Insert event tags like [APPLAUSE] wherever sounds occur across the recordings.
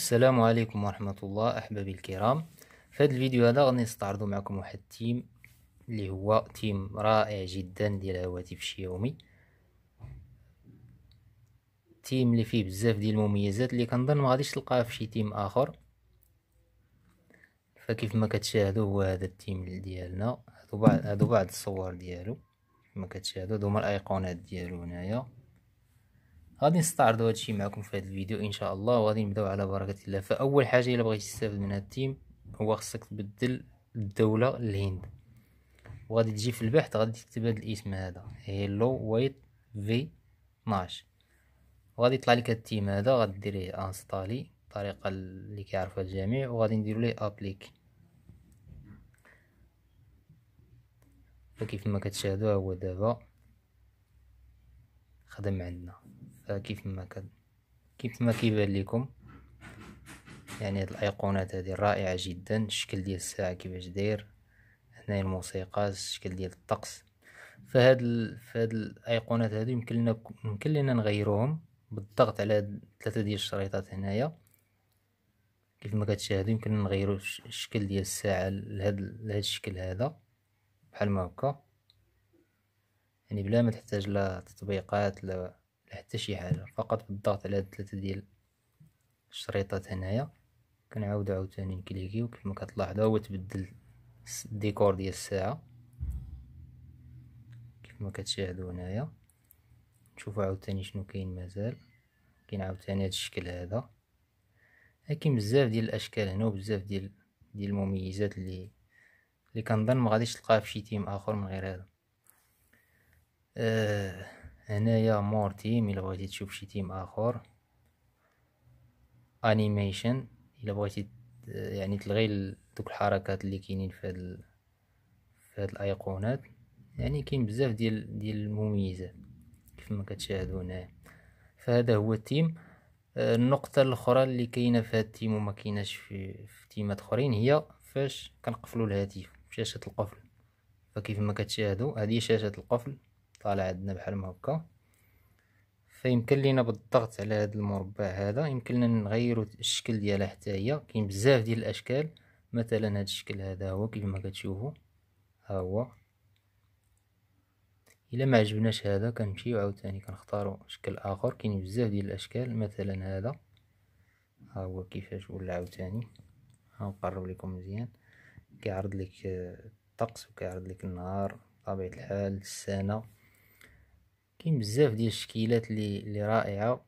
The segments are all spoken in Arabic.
السلام عليكم ورحمة الله أحبابي الكرام في هذا الفيديو هذا غادي نستعرضو معكم واحد التيم اللي هو تيم رائع جدا ديال هواتف شيومي تيم اللي فيه بزاف ديال المميزات اللي كنظن ما غاديش تلقاها في شي تيم اخر فكيف ما كتشاهدوا هو هذا التيم ديالنا هادو بعض هادو بعض الصور ديالو كما كتشاهدوا هادو هما الايقونات ديالو هنايا غادي نستعرضوا هادشي معكم في هذا الفيديو ان شاء الله وغادي نبداو على بركه الله فاول حاجه الا بغيتي تستافد من هاد التيم هو خصك تبدل الدوله الهند وغادي تجي في البحث غادي تكتب هذا الاسم هذا هيلو وايت في 12 وغادي يطلع لك التيم هذا غادي ليه انستالي الطريقه اللي كيعرفها الجميع وغادي نديرو ليه ابليك فكيف ما كتشاهدوا هو دابا خدم عندنا كيف ما كان كيف ما كيبان لكم يعني هاد الايقونات هذه رائعه جدا الشكل ديال الساعه كيفاش داير هنا الموسيقى الشكل ديال الطقس فهاد ال... فهاد الايقونات هذه يمكن لنا يمكن لنا نغيروهم بالضغط على ثلاثه ديال الشريطات هنايا كيف ما كتشاهدوا يمكن نغيروا الشكل ديال الساعه لهاد لهاد الشكل هذا بحال ما هكا يعني بلا ما تحتاج لا تطبيقات لا لا حتى شي حاجه فقط بالضغط على هاد ثلاثه ديال الشريطات هنايا كنعاود عاوتاني نكليكي كيف ما كتلاحظوا هو تبدل الديكور ديال الساعه كيف ما كتشاهدوا هنايا نشوفوا عاوتاني شنو كاين مازال كاين عاوتاني هاد الشكل هذا كاين بزاف ديال الاشكال هنا وبزاف ديال ديال المميزات اللي اللي كنظن ما غاديش تلقاها في شي تيم اخر من غير هذا آه هنايا مور تيم الا بغيتي تشوف شي تيم اخر انيميشن الا بغيتي يعني تلغي دوك الحركات اللي كاينين في هاد في هاد الايقونات يعني كاين بزاف ديال ديال المميزات كيف ما كتشاهدوا هنايا فهذا هو التيم آه، النقطه الاخرى اللي كاينه في هاد التيم وما كايناش في, في تيمات اخرين هي فاش كنقفلوا الهاتف شاشه القفل فكيف ما كتشاهدوا هذه شاشه القفل طالع عندنا بحال ما هكا فيمكن لينا بالضغط على هذا المربع هذا لنا نغيروا الشكل ديالها حتى هي كاين بزاف ديال الاشكال مثلا هذا الشكل هذا هو كيف ما كتشوفوا ها هو الا ما عجبناش هذا كنمشيو عاوتاني كنختاروا شكل اخر كاين بزاف ديال الاشكال مثلا هذا ها هو كيفاش ولا عاوتاني نقرب لكم مزيان كيعرض لك الطقس وكيعرض لك النهار بطبيعه الحال السنه كاين بزاف ديال الشكيلات اللي اللي رائعه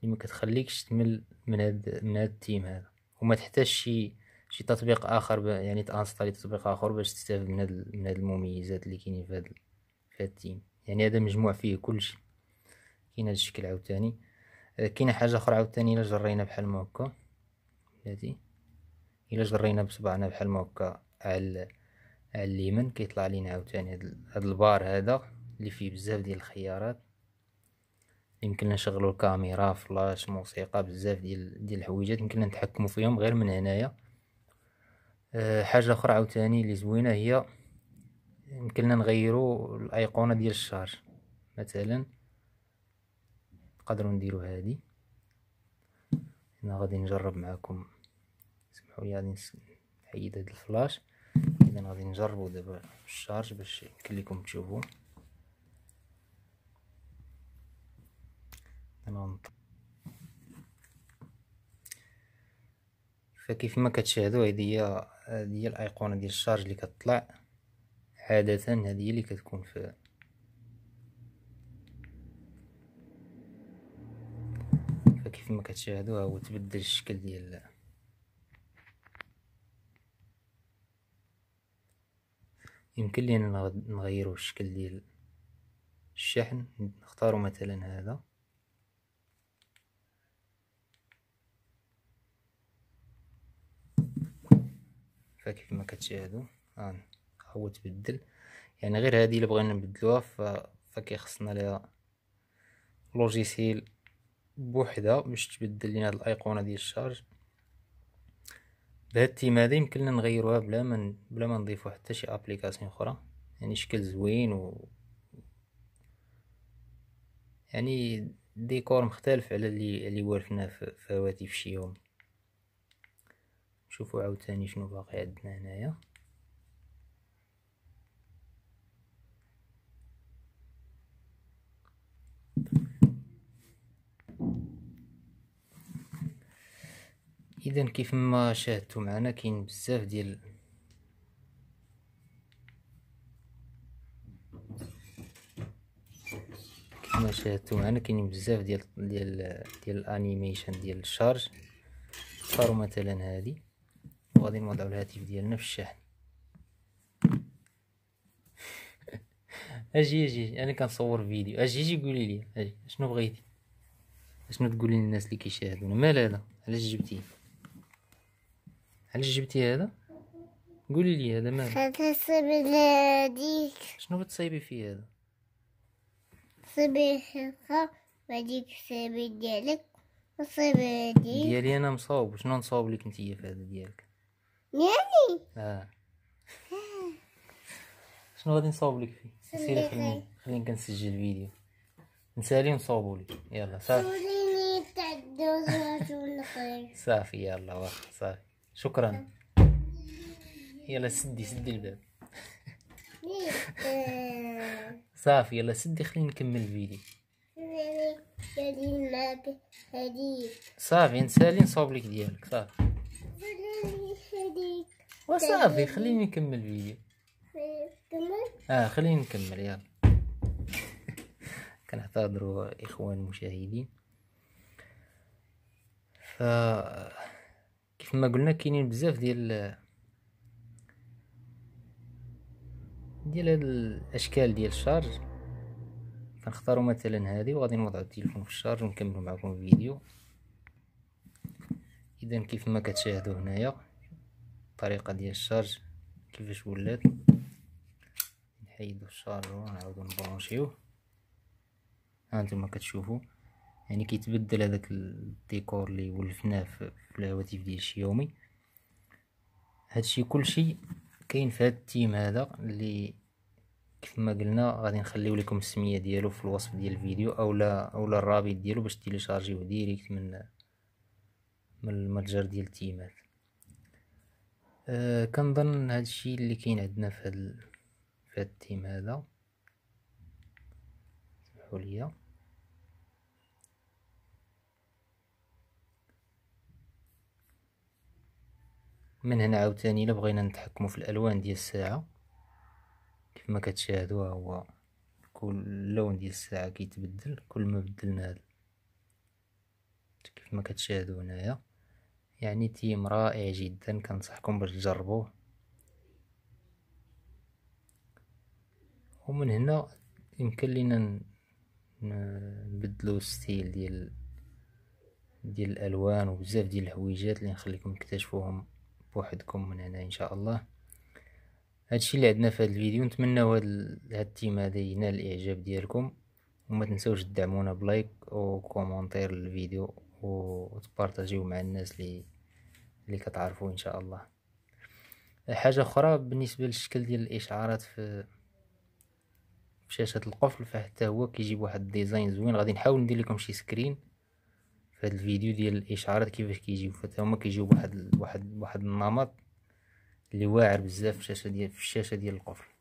اللي ما كتخليكش تمل من هاد من هاد التيم هذا وما تحتاج شي شي تطبيق اخر يعني تانستالي تطبيق اخر باش تستافد من هاد من هاد المميزات اللي كاينين في هاد في هاد التيم يعني هذا مجموع فيه كلشي كاين هاد الشكل عاوتاني آه، كاين حاجه اخرى عاوتاني الا جرينا بحال ما هكا هادي الا جرينا بصبعنا بحال ما هكا على على اليمين كيطلع لينا عاوتاني هاد البار هذا اللي فيه بزاف ديال الخيارات يمكن نشغلو الكاميرا فلاش موسيقى بزاف ديال ديال الحويجات يمكن نتحكمو فيهم غير من هنايا أه حاجه اخرى عاوتاني اللي زوينه هي يمكننا نغيرو الايقونه ديال الشارج مثلا نقدروا نديرو هادي انا غادي نجرب معكم سمحوا لي غادي نحيد هاد الفلاش اذا غادي نجربو دابا الشارج باش يمكن لكم تشوفوا المنطقة فكيف ما كتشاهدوا هذه هي هذه الايقونه ديال الشارج اللي كتطلع عاده هذه اللي كتكون في فكيف ما كتشاهدوا هو تبدل الشكل ديال يمكن لينا نغيروا الشكل ديال الشحن نختاروا مثلا هذا فكيف ما كتشاهدوا ها هو آه، تبدل يعني غير هذه اللي بغينا نبدلوها فكيخصنا ليها لوجيسيل بوحدها باش تبدل لنا هاد الايقونه ديال الشارج بهاد التيم هذا لنا نغيروها بلا ما بلا ما نضيفو حتى شي ابليكاسيون اخرى يعني شكل زوين و يعني ديكور مختلف على اللي اللي ورثناه في هواتف شي يوم شوفوا عاوتاني شنو باقي عندنا هنايا اذا كيف ما شاهدتوا معنا كاين بزاف ديال كيف ما شاهدتوا معنا كاين بزاف ديال ديال ديال الانيميشن ديال الشارج صاروا مثلا هذه غادي نوضعو الهاتف ديالنا في الشاحن [LAUGHS] اجي اجي انا كنصور فيديو اجي اجي قولي لي اجي شنو بغيتي شنو تقولي للناس اللي كيشاهدونا مال هذا علاش جبتيه علاش جبتي هذا قولي لي هذا مال هذا صبي هذيك شنو بتصايبي فيه هذا صبي الحلقه وهاديك صبي ديالك وصبي هاديك ديالي انا مصاوب شنو نصاوب لك نتيا في هذا ديالك ميامي يعني؟ آه. اه شنو غادي نصاوب لك فيه سيري خليني خليني كنسجل فيديو نسالي نصاوبو لي يلا صافي خليني تاع الدوزات [LAUGHS] صافي يلا واخا صافي شكرا يلا سدي سدي الباب [LAUGHS] صافي يلا سدي خليني نكمل الفيديو صافي نسالي نصاوب لك ديالك صافي وصافي طيب. خليني نكمل فيديو اه خليني نكمل يلا [LAUGHS] كنعتذروا اخوان المشاهدين ف كيف ما قلنا كاينين بزاف ديال ديال هاد الاشكال ديال الشارج كنختاروا مثلا هذه وغادي نوضعوا التليفون في الشارج ونكملوا معكم الفيديو اذا كيف ما كتشاهدوا هنايا الطريقه ديال الشارج كيفاش ولات نحيدو الشارجر ونعاودو نبرونشيوه هانتوما كتشوفوا يعني كيتبدل هذاك الديكور اللي ولفناه في الهواتف ديال شيومي هادشي كلشي كاين في هاد التيم هذا اللي كيف ما قلنا غادي نخليو لكم السميه ديالو في الوصف ديال الفيديو اولا اولا الرابط ديالو باش تيليشارجيوه ديريكت من من المتجر ديال التيمات أه كنظن هذا الشيء اللي كاين عندنا في هذا في هذا التيم هذا سمحوا لي من هنا عاوتاني الا بغينا نتحكموا في الالوان ديال الساعه كما كتشاهدوا هو كل لون ديال الساعه كيتبدل كل ما بدلنا هذا كما كتشاهدوا هنايا يعني تيم رائع جدا كنصحكم باش تجربوه ومن هنا يمكن لينا نبدلو ستيل ديال ديال الالوان وبزاف ديال الحويجات اللي نخليكم تكتشفوهم بوحدكم من هنا ان شاء الله هادشي اللي عندنا في هذا الفيديو نتمنى هاد التيم هذا ينال الاعجاب ديالكم وما تنسوش تدعمونا بلايك وكومونتير للفيديو وتبارطاجيو مع الناس اللي اللي كتعرفوا ان شاء الله حاجه اخرى بالنسبه للشكل ديال الاشعارات في شاشه القفل فحتى هو كيجيب واحد الديزاين زوين غادي نحاول ندير لكم شي سكرين في هذا الفيديو ديال الاشعارات كيفاش كيجيو فحتى هما كيجيو بواحد واحد واحد النمط اللي واعر بزاف في الشاشه ديال في الشاشه ديال القفل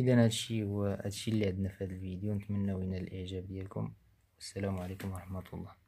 اذا هادشي هو هادشي اللي عندنا في هذا الفيديو نتمنى ينال الاعجاب ديالكم والسلام عليكم ورحمه الله